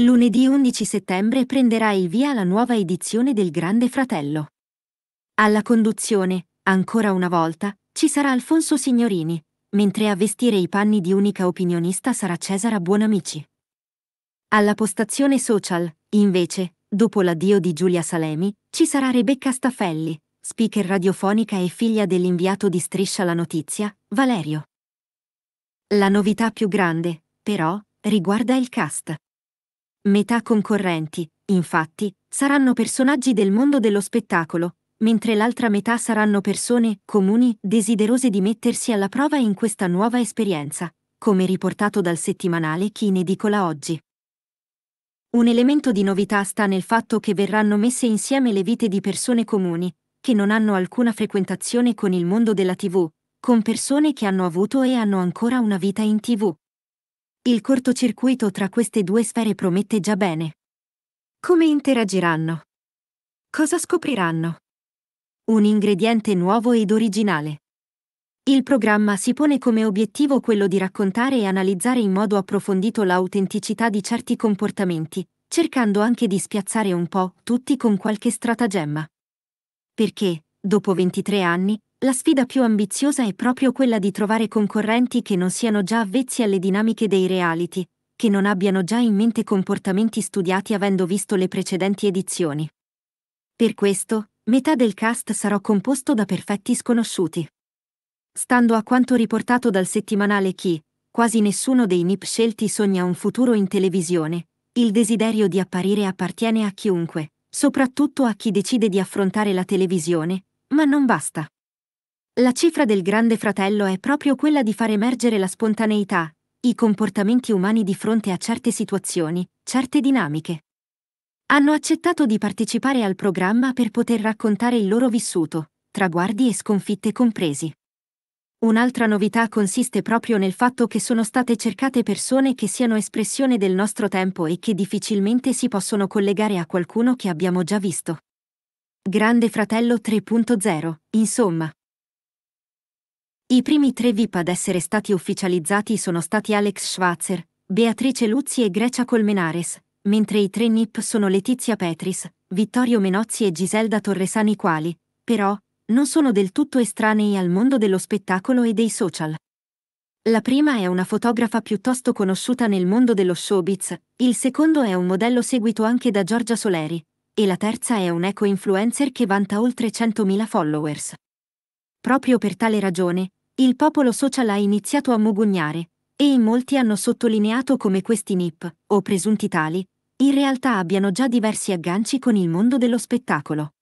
Lunedì 11 settembre prenderà il via la nuova edizione del Grande Fratello. Alla conduzione, ancora una volta, ci sarà Alfonso Signorini, mentre a vestire i panni di unica opinionista sarà Cesara Buonamici. Alla postazione social, invece, dopo l'addio di Giulia Salemi, ci sarà Rebecca Staffelli, speaker radiofonica e figlia dell'inviato di Striscia la Notizia, Valerio. La novità più grande, però, riguarda il cast. Metà concorrenti, infatti, saranno personaggi del mondo dello spettacolo, mentre l'altra metà saranno persone comuni desiderose di mettersi alla prova in questa nuova esperienza, come riportato dal settimanale Chi in edicola oggi. Un elemento di novità sta nel fatto che verranno messe insieme le vite di persone comuni, che non hanno alcuna frequentazione con il mondo della TV, con persone che hanno avuto e hanno ancora una vita in TV. Il cortocircuito tra queste due sfere promette già bene. Come interagiranno? Cosa scopriranno? Un ingrediente nuovo ed originale. Il programma si pone come obiettivo quello di raccontare e analizzare in modo approfondito l'autenticità di certi comportamenti, cercando anche di spiazzare un po' tutti con qualche stratagemma. Perché, dopo 23 anni, la sfida più ambiziosa è proprio quella di trovare concorrenti che non siano già avvezzi alle dinamiche dei reality, che non abbiano già in mente comportamenti studiati avendo visto le precedenti edizioni. Per questo, metà del cast sarà composto da perfetti sconosciuti. Stando a quanto riportato dal settimanale Chi, quasi nessuno dei NIP scelti sogna un futuro in televisione, il desiderio di apparire appartiene a chiunque, soprattutto a chi decide di affrontare la televisione, ma non basta. La cifra del Grande Fratello è proprio quella di far emergere la spontaneità, i comportamenti umani di fronte a certe situazioni, certe dinamiche. Hanno accettato di partecipare al programma per poter raccontare il loro vissuto, traguardi e sconfitte compresi. Un'altra novità consiste proprio nel fatto che sono state cercate persone che siano espressione del nostro tempo e che difficilmente si possono collegare a qualcuno che abbiamo già visto. Grande Fratello 3.0, insomma. I primi tre VIP ad essere stati ufficializzati sono stati Alex Schwarzer, Beatrice Luzzi e Grecia Colmenares, mentre i tre NIP sono Letizia Petris, Vittorio Menozzi e Giselda Torresani quali, però, non sono del tutto estranei al mondo dello spettacolo e dei social. La prima è una fotografa piuttosto conosciuta nel mondo dello showbiz, il secondo è un modello seguito anche da Giorgia Soleri, e la terza è un eco-influencer che vanta oltre 100.000 followers. Proprio per tale ragione, il popolo social ha iniziato a mugugnare, e in molti hanno sottolineato come questi NIP, o presunti tali, in realtà abbiano già diversi agganci con il mondo dello spettacolo.